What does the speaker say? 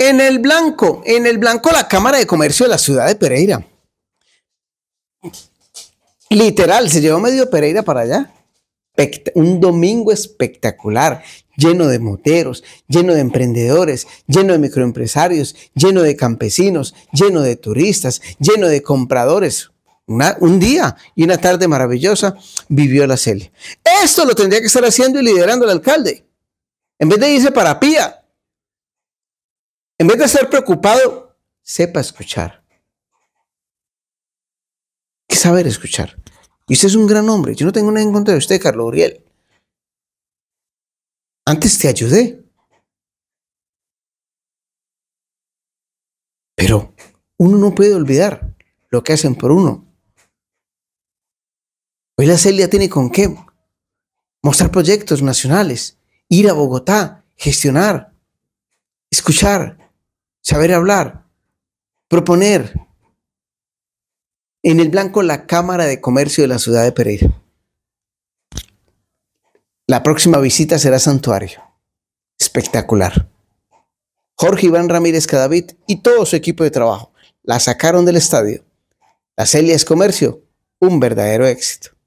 En el blanco, en el blanco la Cámara de Comercio de la ciudad de Pereira. Literal, se llevó medio Pereira para allá. Un domingo espectacular, lleno de moteros, lleno de emprendedores, lleno de microempresarios, lleno de campesinos, lleno de turistas, lleno de compradores. un día y una tarde maravillosa vivió la Celia. Esto lo tendría que estar haciendo y liderando el alcalde. En vez de irse para Pía, en vez de estar preocupado, sepa escuchar. que saber escuchar. Y usted es un gran hombre. Yo no tengo nada en contra de usted, Carlos Uriel. Antes te ayudé. Pero uno no puede olvidar lo que hacen por uno. Hoy la Celia tiene con qué mostrar proyectos nacionales, ir a Bogotá, gestionar, escuchar, saber hablar, proponer. En el blanco, la Cámara de Comercio de la ciudad de Pereira. La próxima visita será Santuario. Espectacular. Jorge Iván Ramírez Cadavid y todo su equipo de trabajo la sacaron del estadio. La Celia es comercio, un verdadero éxito.